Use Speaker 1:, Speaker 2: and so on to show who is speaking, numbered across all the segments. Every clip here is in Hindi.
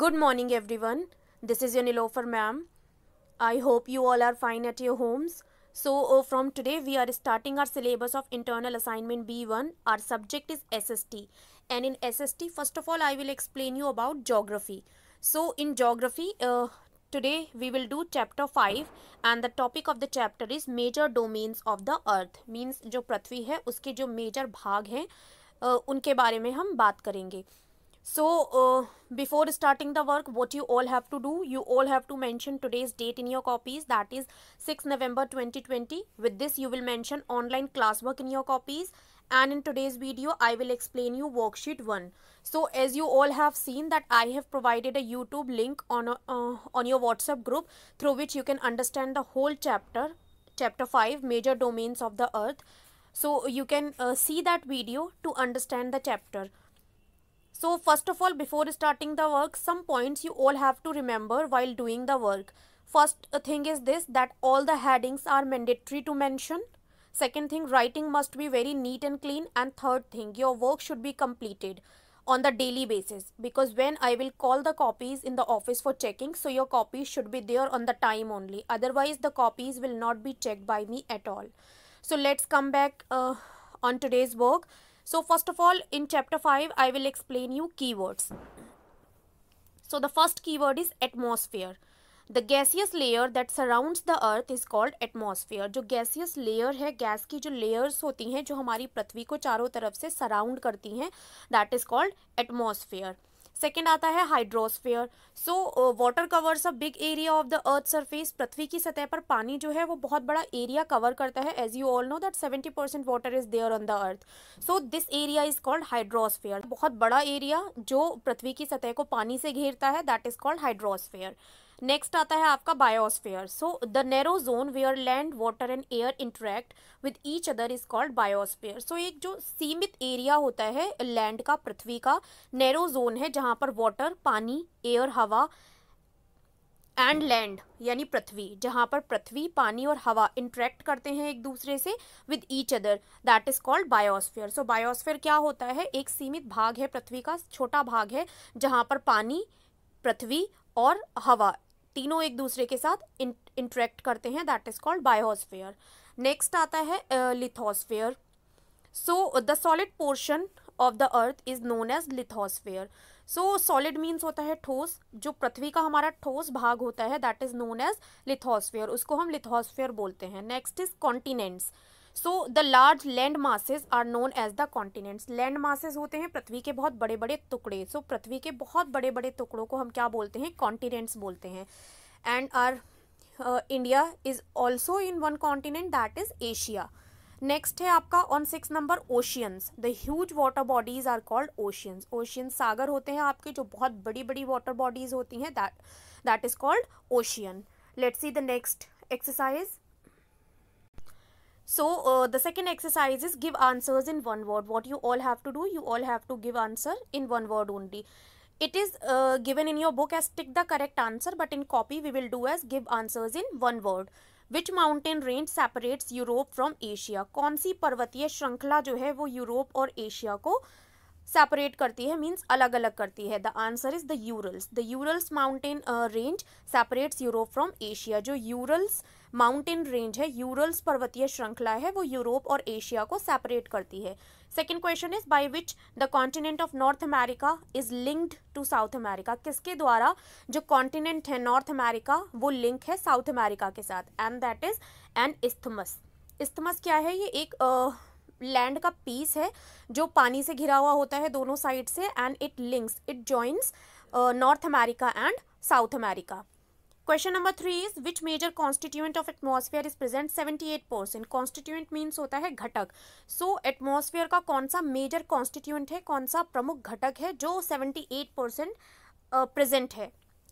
Speaker 1: Good morning everyone this is your Nilofar ma'am I hope you all are fine at your homes so from today we are starting our syllabus of internal assignment B one our subject is S S T and in S S T first of all I will explain you about geography so in geography today we will do chapter five and the topic of the chapter is major domains of the earth means जो पृथ्वी है उसके जो मेजर भाग हैं uh, उनके बारे में हम बात करेंगे So uh, before starting the work, what you all have to do, you all have to mention today's date in your copies that is 6 November 2020. With this, you will mention online classwork in your copies and in today's video, I will explain you worksheet 1. So as you all have seen that I have provided a YouTube link on, a, uh, on your WhatsApp group through which you can understand the whole chapter, chapter 5, major domains of the earth. So you can uh, see that video to understand the chapter. So first of all, before starting the work, some points you all have to remember while doing the work. First uh, thing is this, that all the headings are mandatory to mention. Second thing, writing must be very neat and clean. And third thing, your work should be completed on the daily basis because when I will call the copies in the office for checking, so your copies should be there on the time only. Otherwise, the copies will not be checked by me at all. So let's come back uh, on today's work. So first of all, in chapter 5, I will explain you keywords. So the first keyword is atmosphere. The gaseous layer that surrounds the earth is called atmosphere जो गैसियस लेयर है गैस की जो लेयर्स होती हैं जो हमारी पृथ्वी को चारों तरफ से सराउंड करती हैं that is called atmosphere second आता है hydrosphere so water covers a big area of the earth surface पृथ्वी की सतह पर पानी जो है वो बहुत बड़ा एरिया कवर करता है as you all know that seventy percent water is there on the earth so this area is called hydrosphere बहुत बड़ा एरिया जो पृथ्वी की सतह को पानी से घेरता है that is called hydrosphere next आता है आपका biosphere so the narrow zone where land water and air interact with each other is called biosphere so एक जो सीमित एरिया होता है लैंड का पृथ्वी का नेरो जोन है जहां पर वाटर पानी एयर हवा एंड लैंड यानी पृथ्वी जहाँ पर पृथ्वी पानी और हवा इंट्रैक्ट करते हैं एक दूसरे से with each other that is called biosphere so biosphere क्या होता है एक सीमित भाग है पृथ्वी का छोटा भाग है जहां पर पानी पृथ्वी और हवा तीनों एक दूसरे के साथ इंटरेक्ट करते हैं that is called biosphere next आता है lithosphere so the solid portion of the earth is known as lithosphere so solid means होता है ठोस जो पृथ्वी का हमारा ठोस भाग होता है that is known as lithosphere उसको हम लिथोस्फेयर बोलते हैं next is continents so the large land masses are known as the continents land masses होते हैं पृथ्वी के बहुत बड़े बड़े टुकड़े सो so, पृथ्वी के बहुत बड़े बड़े टुकड़ों को हम क्या बोलते हैं कॉन्टिनेंट्स बोलते हैं and are India is also in one continent that is Asia next है आपका on six number oceans the huge water bodies are called oceans ocean सागर होते हैं आपके जो बहुत बड़ी बड़ी वाटर बॉडीज होती हैं that that is called ocean let's see the next exercise So uh, the second exercise is give answers in one word. What you all have to do, you all have to give answer in one word only. It is uh, given in your book as tick the correct answer but in copy we will do as give answers in one word. which mountain range separates europe from asia kaun si parvatiya shrankhla jo hai wo europe aur asia ko separate करती है मीन्स अलग अलग करती है the answer is the Urals the Urals mountain range separates Europe from Asia जो यूरल्स uh, माउंटेन रेंज है यूरल्स पर्वतीय श्रृंखला है वो यूरोप और एशिया को सेपरेट करती है second question is by which the continent of North America is linked to South America किसके द्वारा जो कॉन्टिनेंट है नॉर्थ अमेरिका वो लिंक है साउथ अमेरिका के साथ and that is an isthmus isthmus क्या है ये एक uh, लैंड का पीस है जो पानी से घिरा हुआ होता है दोनों साइड से and it links it joins North America and South America question number three is which major constituent of atmosphere is present seventy eight percent constituent means होता है घटक सो so, एटमोसफियर का कौन सा मेजर कॉन्स्टिट्यूएंट है कौन सा प्रमुख घटक है जो सेवेंटी एट परसेंट प्रेजेंट है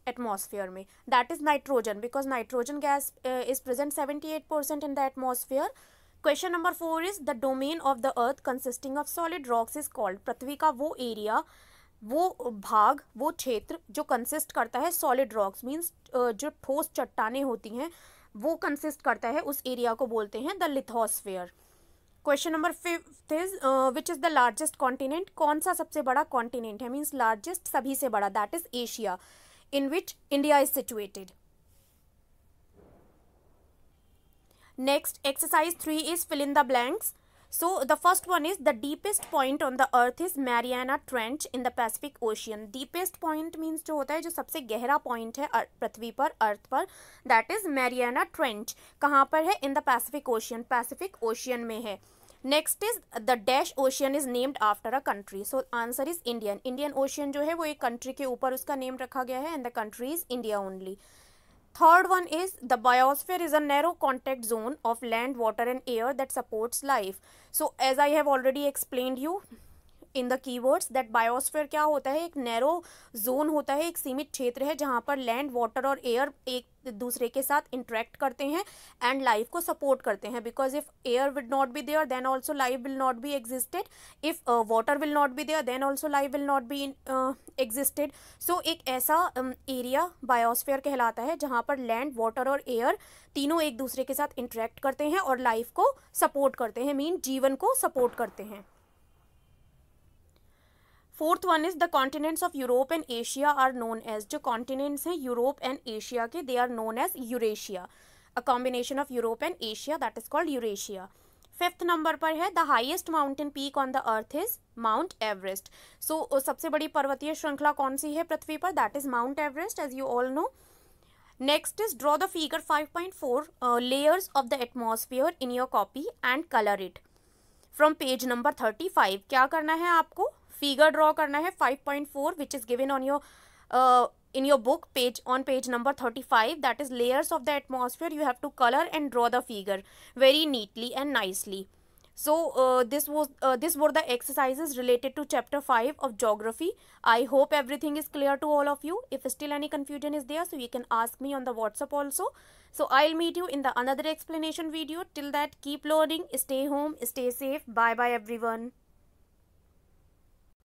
Speaker 1: एटमोसफियर में that is nitrogen because nitrogen gas is present seventy eight percent in the atmosphere question number four is the domain of the earth consisting of solid rocks is called पृथ्वी का वो एरिया वो भाग वो क्षेत्र जो कंसिस्ट करता है सॉलिड रॉक्स मीन्स जो ठोस चट्टाने होती हैं वो कंसिस्ट करता है उस एरिया को बोलते हैं the lithosphere question number fifth is which is the largest continent कौन सा सबसे बड़ा कॉन्टिनेंट है मीन्स लार्जेस्ट सभी से बड़ा that is Asia in which India is situated next exercise three is fill in the blanks So the first one is the deepest point on the earth is Mariana Trench in the Pacific Ocean. Deepest point means जो होता है जो सबसे गहरा point है पृथ्वी पर अर्थ पर that is Mariana Trench कहाँ पर है in the Pacific Ocean Pacific Ocean में है next is the dash ocean is named after a country so answer is Indian Indian ocean जो है वो एक कंट्री के ऊपर उसका नेम रखा गया है and the country is India only Third one is the biosphere is a narrow contact zone of land, water and air that supports life. So as I have already explained you, in the keywords that biosphere क्या होता है एक नैरो जोन होता है एक सीमित क्षेत्र है जहाँ पर लैंड वाटर और एयर एक दूसरे के साथ इंटरेक्ट करते हैं एंड लाइफ को सपोर्ट करते हैं because if air will not be there then also life will not be existed if water will not be there then also life will not be existed so एक ऐसा एरिया um, बायोस्फेयर कहलाता है जहाँ पर लैंड वाटर और एयर तीनों एक दूसरे के साथ इंटरेक्ट करते हैं और लाइफ को सपोर्ट करते हैं मीन जीवन को सपोर्ट करते हैं fourth one is the continents of Europe and Asia are known as जो कॉन्टिनेंट्स हैं यूरोप एंड एशिया के they are known as Eurasia a combination of Europe and Asia that is called Eurasia fifth number पर है the highest mountain peak on the earth is Mount Everest so सबसे बड़ी पर्वतीय श्रृंखला कौन सी है पृथ्वी पर that is Mount Everest as you all no next is draw the figure 5.4 layers of the atmosphere in your copy and colour it from page number 35 क्या करना है आपको figure draw karna hai 5.4 which is given on your uh, in your book page on page number 35 that is layers of the atmosphere you have to color and draw the figure very neatly and nicely so uh, this was uh, this were the exercises related to chapter 5 of geography i hope everything is clear to all of you if still any confusion is there so you can ask me on the whatsapp also so i'll meet you in the another explanation video till that keep learning stay home stay safe bye bye everyone